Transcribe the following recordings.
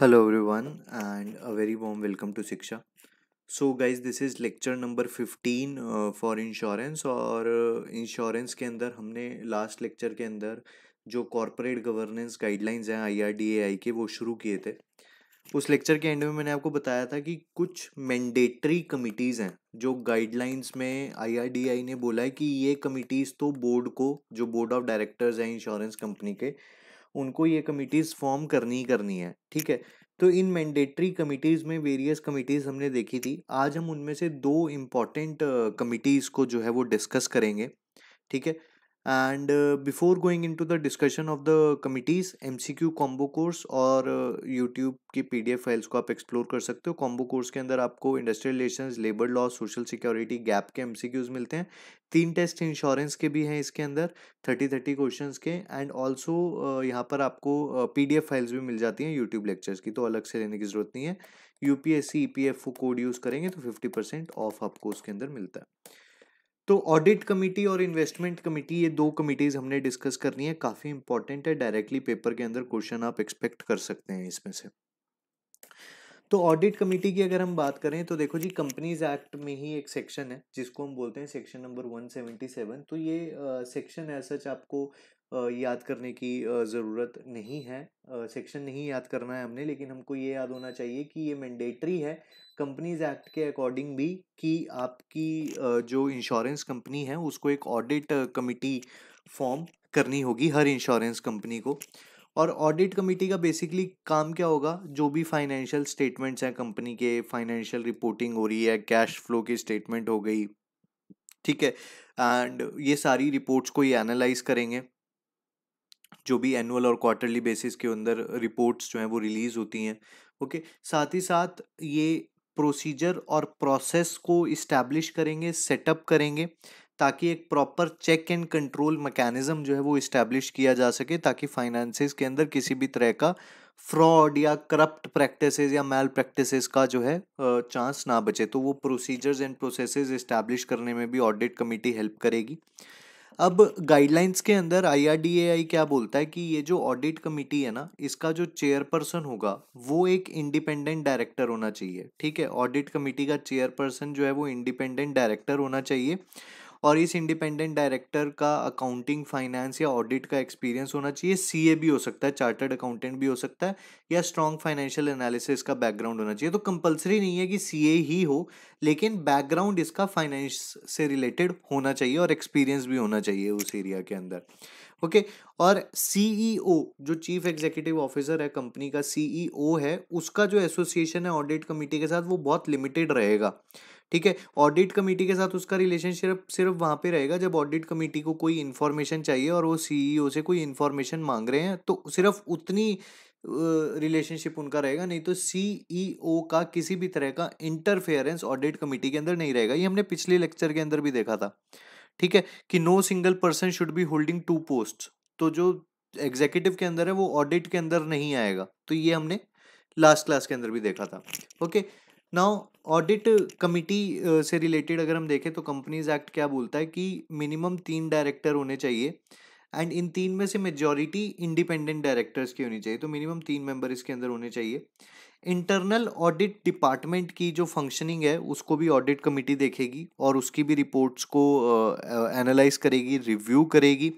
Hello everyone and a very warm welcome to Shiksha so guys this is lecture number fifteen for insurance और insurance uh, के अंदर हमने last lecture के अंदर जो corporate governance guidelines हैं I R D A आई के वो शुरू किए थे उस लेक्चर के एंड में मैंने आपको बताया था कि कुछ मैंडेटरी कमिटीज़ हैं जो गाइडलाइंस में आई आर डी आई ने बोला है कि ये कमिटीज़ तो बोर्ड को जो बोर्ड ऑफ डायरेक्टर्स हैं इंश्योरेंस कंपनी के उनको ये कमिटीज़ फॉर्म करनी ही करनी है ठीक है तो इन मैंडेटरी कमिटीज़ में वेरियस कमिटीज़ हमने देखी थी आज हम उनमें से दो इम्पॉर्टेंट कमिटीज़ को जो है वो डिस्कस करेंगे ठीक है and before going in to the discussion of the committees M C Q combo course और यूट्यूब uh, की पी डी एफ फाइल्स को आप एक्सप्लोर कर सकते हो कॉम्बो कोर्स के अंदर आपको industrial relation labour law social security gap के एम सी क्यूज मिलते हैं तीन टेस्ट इंश्योरेंस के भी हैं इसके अंदर थर्टी थर्टी क्वेश्चन के एंड ऑल्सो uh, यहाँ पर आपको पी डी एफ फाइल्स भी मिल जाती हैं यूट्यूब लेक्चर्स की तो अलग से लेने की ज़रूरत नहीं है U P S C E P F code use करेंगे तो फिफ्टी परसेंट ऑफ आपको उसके अंदर मिलता है तो ऑडिट कमेटी और इन्वेस्टमेंट कमेटी ये दो कमिटीज हमने डिस्कस करनी है काफ़ी इंपॉर्टेंट है डायरेक्टली पेपर के अंदर क्वेश्चन आप एक्सपेक्ट कर सकते हैं इसमें से तो ऑडिट कमेटी की अगर हम बात करें तो देखो जी कंपनीज एक्ट में ही एक सेक्शन है जिसको हम बोलते हैं सेक्शन नंबर 177 तो ये सेक्शन है सच आपको याद करने की ज़रूरत नहीं है सेक्शन नहीं याद करना है हमने लेकिन हमको ये याद होना चाहिए कि ये मैंडेटरी है कंपनीज एक्ट के अकॉर्डिंग भी कि आपकी जो इंश्योरेंस कंपनी है उसको एक ऑडिट कमिटी फॉर्म करनी होगी हर इंश्योरेंस कंपनी को और ऑडिट कमेटी का बेसिकली काम क्या होगा जो भी फाइनेंशियल स्टेटमेंट्स हैं कंपनी के फाइनेंशियल रिपोर्टिंग हो रही है कैश फ्लो की स्टेटमेंट हो गई ठीक है एंड ये सारी रिपोर्ट्स को ये एनालाइज करेंगे जो भी एनुअल और क्वार्टरली बेसिस के अंदर रिपोर्ट्स जो हैं वो रिलीज़ होती हैं ओके साथ ही साथ ये प्रोसीजर और प्रोसेस को इस्टेब्लिश करेंगे सेटअप करेंगे ताकि एक proper check and control mechanism जो है वो इस्टेब्लिश किया जा सके ताकि फाइनेंसिस के अंदर किसी भी तरह का फ्रॉड या करप्ट प्रैक्टिस या मैल प्रैक्टिस का जो है चांस ना बचे तो वो प्रोसीजर्स एंड प्रोसेस इस्टेब्लिश करने में भी ऑडिट कमेटी हेल्प करेगी अब गाइडलाइंस के अंदर आई क्या बोलता है कि ये जो ऑडिट कमेटी है ना इसका जो चेयरपर्सन होगा वो एक इंडिपेंडेंट डायरेक्टर होना चाहिए ठीक है ऑडिट कमेटी का चेयरपर्सन जो है वो इंडिपेंडेंट डायरेक्टर होना चाहिए और इस इंडिपेंडेंट डायरेक्टर का अकाउंटिंग फाइनेंस या ऑडिट का एक्सपीरियंस होना चाहिए सी भी हो सकता है चार्टर्ड अकाउंटेंट भी हो सकता है या स्ट्रॉन्ग फाइनेंशियल एनालिसिस का बैकग्राउंड होना चाहिए तो कंपलसरी नहीं है कि सी ही हो लेकिन बैकग्राउंड इसका फाइनेंस से रिलेटेड होना चाहिए और एक्सपीरियंस भी होना चाहिए उस एरिया के अंदर ओके okay, और सीईओ e जो चीफ एग्जीक्यूटिव ऑफिसर है कंपनी का सीईओ e है उसका जो एसोसिएशन है ऑडिट कमेटी के साथ वो बहुत लिमिटेड रहेगा ठीक है ऑडिट कमेटी के साथ उसका रिलेशनशिप सिर्फ वहाँ पे रहेगा जब ऑडिट कमेटी को कोई इन्फॉर्मेशन चाहिए और वो सीईओ से कोई इन्फॉर्मेशन मांग रहे हैं तो सिर्फ उतनी रिलेशनशिप उनका रहेगा नहीं तो सीईओ e का किसी भी तरह का इंटरफेरेंस ऑडिट कमेटी के अंदर नहीं रहेगा ये हमने पिछले लेक्चर के अंदर भी देखा था ठीक है कि no single person should be holding two post तो जो एग्जीक्यूटिव के अंदर है वो ऑडिट के अंदर नहीं आएगा तो ये हमने लास्ट क्लास के अंदर भी देखा था okay okay? Now audit committee से रिलेटेड अगर हम देखें तो कंपनीज एक्ट क्या बोलता है कि मिनिमम तीन डायरेक्टर होने चाहिए एंड इन तीन में से मेजॉरिटी इंडिपेंडेंट डायरेक्टर्स की होनी चाहिए तो मिनिमम तीन मेंबर इसके अंदर होने चाहिए इंटरनल ऑडिट डिपार्टमेंट की जो फंक्शनिंग है उसको भी ऑडिट कमिटी देखेगी और उसकी भी रिपोर्ट्स को एनालाइज uh, uh करेगी रिव्यू करेगी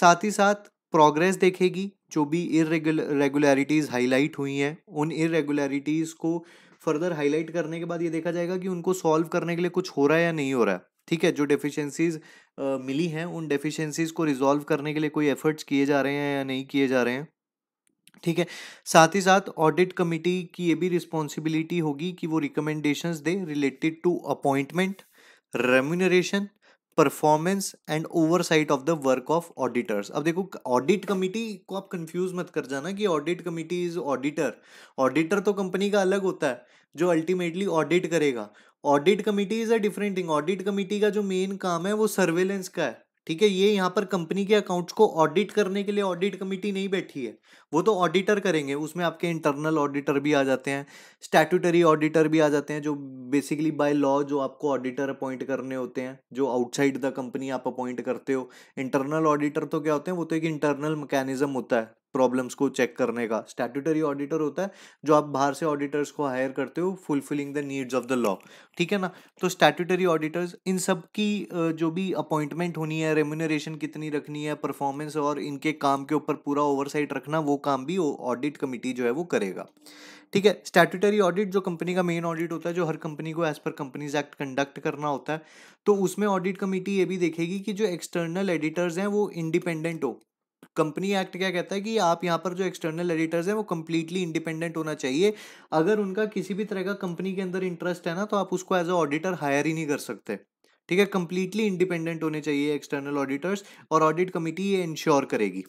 साथ ही साथ प्रोग्रेस देखेगी जो भी इरेगुलरिटीज़ हाईलाइट हुई हैं उन इरेगुलरिटीज़ को फर्दर हाईलाइट करने के बाद ये देखा जाएगा कि उनको सॉल्व करने के लिए कुछ हो रहा है या नहीं हो रहा है ठीक है जो डेफिशिएंसीज मिली हैं उन डेफिशिएंसीज को रिजॉल्व करने के लिए कोई एफर्ट्स किए जा रहे हैं या नहीं किए जा रहे हैं ठीक है साथ ही साथ ऑडिट कमिटी की ये भी रिस्पॉन्सिबिलिटी होगी कि वो रिकमेंडेशंस दे related to appointment remuneration performance and oversight of the work of auditors अब देखो ऑडिट कमिटी को आप कंफ्यूज मत कर जाना कि audit committee is auditor auditor तो कंपनी का अलग होता है जो अल्टीमेटली ऑडिट करेगा audit committee is a different thing audit committee का जो मेन काम है वो सर्वेलेंस का है ठीक है ये यहाँ पर कंपनी के अकाउंट्स को ऑडिट करने के लिए ऑडिट कमेटी नहीं बैठी है वो तो ऑडिटर करेंगे उसमें आपके इंटरनल ऑडिटर भी आ जाते हैं स्टैट्यूटरी ऑडिटर भी आ जाते हैं जो बेसिकली बाय लॉ जो आपको ऑडिटर अपॉइंट करने होते हैं जो आउटसाइड द कंपनी आप अपॉइंट करते हो इंटरनल ऑडिटर तो क्या होते हैं वो तो एक इंटरनल मैकेनिज्म होता है प्रॉब्लम्स को चेक करने का स्टैट्यूटरी ऑडिटर होता है जो आप बाहर से ऑडिटर्स को हायर करते हो fulfilling the needs of the law ठीक है ना तो स्टैट्यूटरी ऑडिटर्स इन सब की जो भी अपॉइंटमेंट होनी है रेम्यूनरेशन कितनी रखनी है परफॉर्मेंस और इनके काम के ऊपर पूरा ओवरसाइट रखना वो काम भी ऑडिट कमेटी जो है वो करेगा ठीक है स्टैट्यूटरी ऑडिट जो कंपनी का मेन ऑडिट होता है जो हर कंपनी को as per companies act conduct करना होता है तो उसमें ऑडिट कमेटी ये भी देखेगी कि जो एक्सटर्नल एडिटर्स हैं वो इंडिपेंडेंट हो कंपनी एक्ट क्या कहता है कि आप यहाँ पर जो एक्सटर्नल एडिटर्स हैं वो कम्प्लीटली इंडिपेंडेंट होना चाहिए अगर उनका किसी भी तरह का कंपनी के अंदर इंटरेस्ट है ना तो आप उसको एज अ ऑडिटर हायर ही नहीं कर सकते ठीक है कंप्लीटली इंडिपेंडेंट होने चाहिए एक्सटर्नल ऑडिटर्स और ऑडिट कमेटी ये इंश्योर करेगी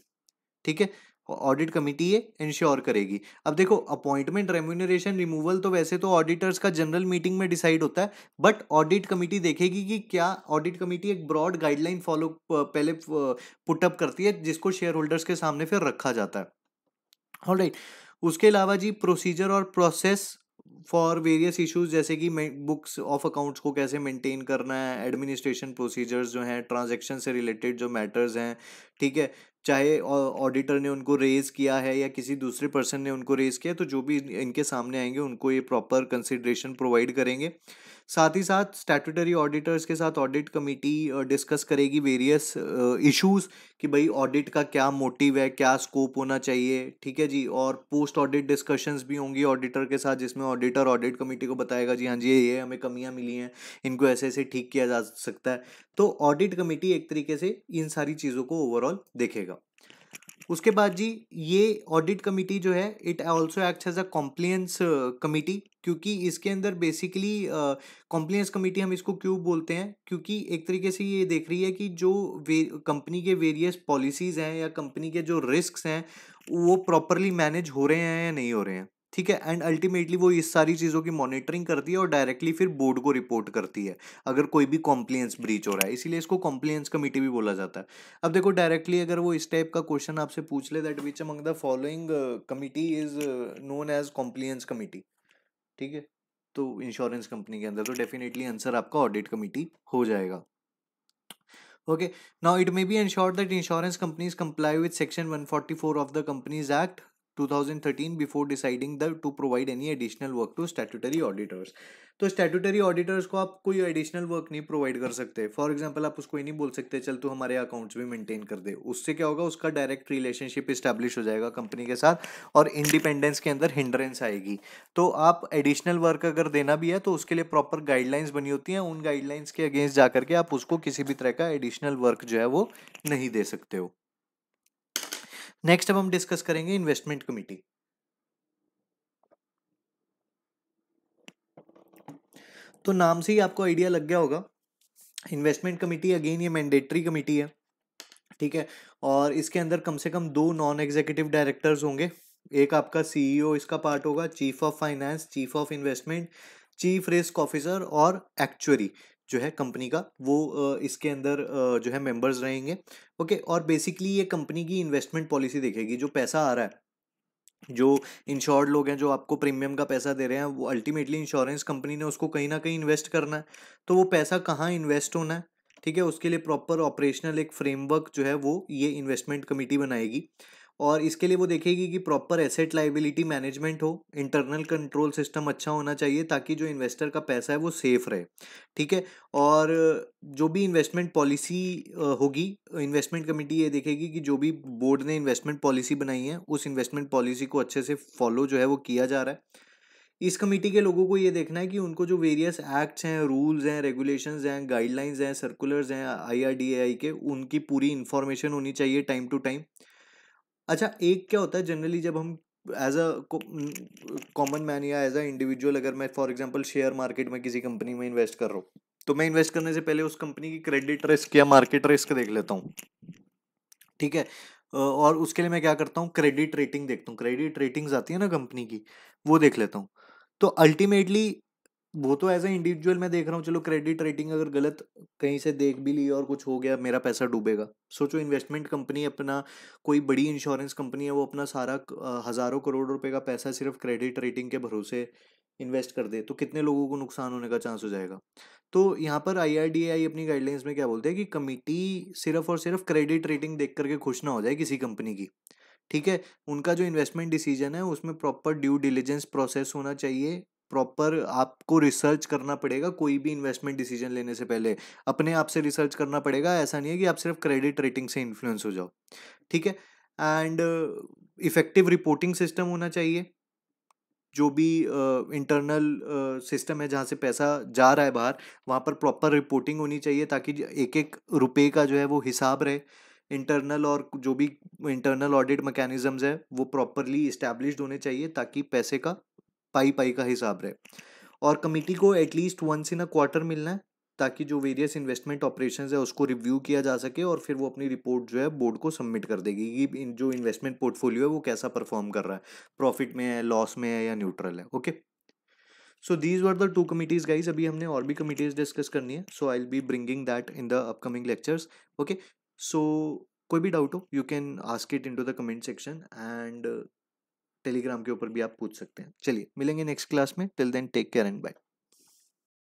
ठीक है ऑडिट कमेटी ये इंश्योर करेगी अब देखो अपॉइंटमेंट रेम्यूनरेशन रिमूवल तो वैसे तो ऑडिटर्स का जनरल मीटिंग में डिसाइड होता है बट ऑडिट कमेटी देखेगी कि क्या ऑडिट कमेटी एक ब्रॉड गाइडलाइन फॉलो पहले पुटअप करती है जिसको शेयर होल्डर्स के सामने फिर रखा जाता है ऑल right. उसके अलावा जी प्रोसीजर और प्रोसेस फॉर वेरियस इशूज जैसे कि बुक्स ऑफ अकाउंट्स को कैसे मेंटेन करना है एडमिनिस्ट्रेशन प्रोसीजर्स जो हैं ट्रांजेक्शन से रिलेटेड जो मैटर्स हैं ठीक है चाहे ऑडिटर ने उनको रेज किया है या किसी दूसरे पर्सन ने उनको रेज किया तो जो भी इनके सामने आएंगे उनको ये प्रॉपर कंसिड्रेशन प्रोवाइड करेंगे साथ ही साथ स्टैटूटरी ऑडिटर्स के साथ ऑडिट कमेटी डिस्कस करेगी वेरियस इश्यूज कि भाई ऑडिट का क्या मोटिव है क्या स्कोप होना चाहिए ठीक है जी और पोस्ट ऑडिट डिस्कशंस भी होंगी ऑडिटर के साथ जिसमें ऑडिटर ऑडिट कमेटी को बताएगा जी हाँ जी ये हमें कमियाँ मिली हैं इनको ऐसे ऐसे ठीक किया जा सकता है तो ऑडिट कमेटी एक तरीके से इन सारी चीज़ों को ओवरऑल देखेगा उसके बाद जी ये ऑडिट कमेटी जो है it also acts as a compliance committee क्योंकि इसके अंदर बेसिकली कॉम्प्लियंस कमेटी हम इसको क्यों बोलते हैं क्योंकि एक तरीके से ये देख रही है कि जो कंपनी के वेरियस पॉलिसीज़ हैं या कंपनी के जो रिस्क हैं वो प्रॉपरली मैनेज हो रहे हैं या नहीं हो रहे हैं ठीक है एंड अल्टीमेटली वो इस सारी चीज़ों की मॉनिटरिंग करती है और डायरेक्टली फिर बोर्ड को रिपोर्ट करती है अगर कोई भी कॉम्प्लेंस ब्रीच हो रहा है इसीलिए इसको कॉम्प्लेंस कमेटी भी बोला जाता है अब देखो डायरेक्टली अगर वो इस टाइप का क्वेश्चन आपसे पूछ ले that which among the following committee is known as compliance committee ठीक है तो इंश्योरेंस कंपनी के अंदर तो डेफिनेटली आंसर आपका ऑडिट कमिटी हो जाएगा okay now it may be ensure that insurance companies comply with section 144 of the companies act 2013 before deciding the to provide any additional work to statutory auditors तो statutory auditors को आप कोई additional work नहीं provide कर सकते for example आप उसको ये नहीं बोल सकते चल तू हमारे अकाउंट्स भी मेंटेन कर दे उससे क्या होगा उसका डायरेक्ट रिलेशनशिप इस्टेब्लिश हो जाएगा कंपनी के साथ और इंडिपेंडेंस के अंदर हिंड्रेंस आएगी तो आप एडिशनल वर्क अगर देना भी है तो उसके लिए प्रॉपर गाइडलाइंस बनी होती हैं उन गाइडलाइंस के अगेंस्ट जाकर के आप उसको किसी भी तरह का एडिशनल वर्क जो है वो नहीं दे सकते हो नेक्स्ट अब हम डिस्कस करेंगे इन्वेस्टमेंट कमेटी तो नाम से ही आपको आइडिया लग गया होगा इन्वेस्टमेंट कमेटी अगेन ये मैंडेटरी कमेटी है ठीक है और इसके अंदर कम से कम दो नॉन एग्जीक्यूटिव डायरेक्टर्स होंगे एक आपका सीईओ e इसका पार्ट होगा chief of finance chief of investment chief risk officer और एक्चुअरी जो है कंपनी का वो इसके अंदर जो है मेंबर्स रहेंगे ओके और बेसिकली ये कंपनी की इन्वेस्टमेंट पॉलिसी देखेगी जो पैसा आ रहा है जो इंश्योर्ड लोग हैं जो आपको प्रीमियम का पैसा दे रहे हैं वो अल्टीमेटली इंश्योरेंस कंपनी ने उसको कहीं ना कहीं इन्वेस्ट करना है तो वो पैसा कहाँ इन्वेस्ट होना है ठीक है उसके लिए प्रॉपर ऑपरेशनल एक फ्रेमवर्क जो है वो ये इन्वेस्टमेंट कमेटी बनाएगी और इसके लिए वो देखेगी कि प्रॉपर एसेट लाइबिलिटी मैनेजमेंट हो इंटरनल कंट्रोल सिस्टम अच्छा होना चाहिए ताकि जो इन्वेस्टर का पैसा है वो सेफ रहे ठीक है और जो भी इन्वेस्टमेंट पॉलिसी होगी इन्वेस्टमेंट कमेटी ये देखेगी कि जो भी बोर्ड ने इन्वेस्टमेंट पॉलिसी बनाई है उस इन्वेस्टमेंट पॉलिसी को अच्छे से फॉलो जो है वो किया जा रहा है इस कमेटी के लोगों को ये देखना है कि उनको जो वेरियस एक्ट्स हैं रूल्स हैं रेगुलेशंस हैं गाइडलाइंस हैं सर्कुलर्स हैं आई के उनकी पूरी इन्फॉर्मेशन होनी चाहिए टाइम टू टाइम अच्छा एक क्या होता है जनरली जब हम एज अ कॉमन मैन या एज अ इंडिविजुअल अगर मैं फॉर एग्जांपल शेयर मार्केट में किसी कंपनी में इन्वेस्ट कर रहा हूँ तो मैं इन्वेस्ट करने से पहले उस कंपनी की क्रेडिट रिस्क या मार्केट रिस्क देख लेता हूँ ठीक है और उसके लिए मैं क्या करता हूँ क्रेडिट रेटिंग देखता हूँ क्रेडिट रेटिंग्स आती है ना कंपनी की वो देख लेता हूँ तो अल्टीमेटली वो तो एज ए इंडिविजुअल मैं देख रहा हूँ चलो क्रेडिट रेटिंग अगर गलत कहीं से देख भी ली और कुछ हो गया मेरा पैसा डूबेगा सोचो इन्वेस्टमेंट कंपनी अपना कोई बड़ी इंश्योरेंस कंपनी है वो अपना सारा हज़ारों करोड़ रुपए का पैसा सिर्फ क्रेडिट रेटिंग के भरोसे इन्वेस्ट कर दे तो कितने लोगों को नुकसान होने का चांस हो जाएगा तो यहाँ पर आई अपनी गाइडलाइंस में क्या बोलते हैं कि कमिटी सिर्फ और सिर्फ क्रेडिट रेटिंग देख करके खुश ना हो जाए किसी कंपनी की ठीक है उनका जो इन्वेस्टमेंट डिसीजन है उसमें प्रॉपर ड्यू डिलीजेंस प्रोसेस होना चाहिए प्रॉपर आपको रिसर्च करना पड़ेगा कोई भी इन्वेस्टमेंट डिसीजन लेने से पहले अपने आप से रिसर्च करना पड़ेगा ऐसा नहीं है कि आप सिर्फ क्रेडिट रेटिंग से इन्फ्लुएंस हो जाओ ठीक है एंड इफेक्टिव रिपोर्टिंग सिस्टम होना चाहिए जो भी इंटरनल uh, सिस्टम uh, है जहाँ से पैसा जा रहा है बाहर वहाँ पर प्रॉपर रिपोर्टिंग होनी चाहिए ताकि एक एक रुपए का जो है वो हिसाब रहे इंटरनल और जो भी इंटरनल ऑडिट मैकेनिजम्स है वो प्रॉपरली इस्टेब्लिश होने चाहिए ताकि पैसे का पाई पाई का हिसाब रहे और कमेटी को at least once in a quarter मिलना है ताकि जो वेरियस इन्वेस्टमेंट ऑपरेशन है उसको रिव्यू किया जा सके और फिर वो अपनी रिपोर्ट जो है बोर्ड को सबमिट कर देगी कि जो इन्वेस्टमेंट पोर्टफोलियो है वो कैसा परफॉर्म कर रहा है प्रॉफिट में है लॉस में है या न्यूट्रल है okay so these were the two committees guys अभी हमने और भी कमिटीज डिस्कस करनी है so I be bringing that in the upcoming lectures okay so कोई भी डाउट हो you can ask it in to the comment section and Telegram के ऊपर भी आप पूछ सकते हैं चलिए मिलेंगे नेक्स्ट क्लास में till then take care and bye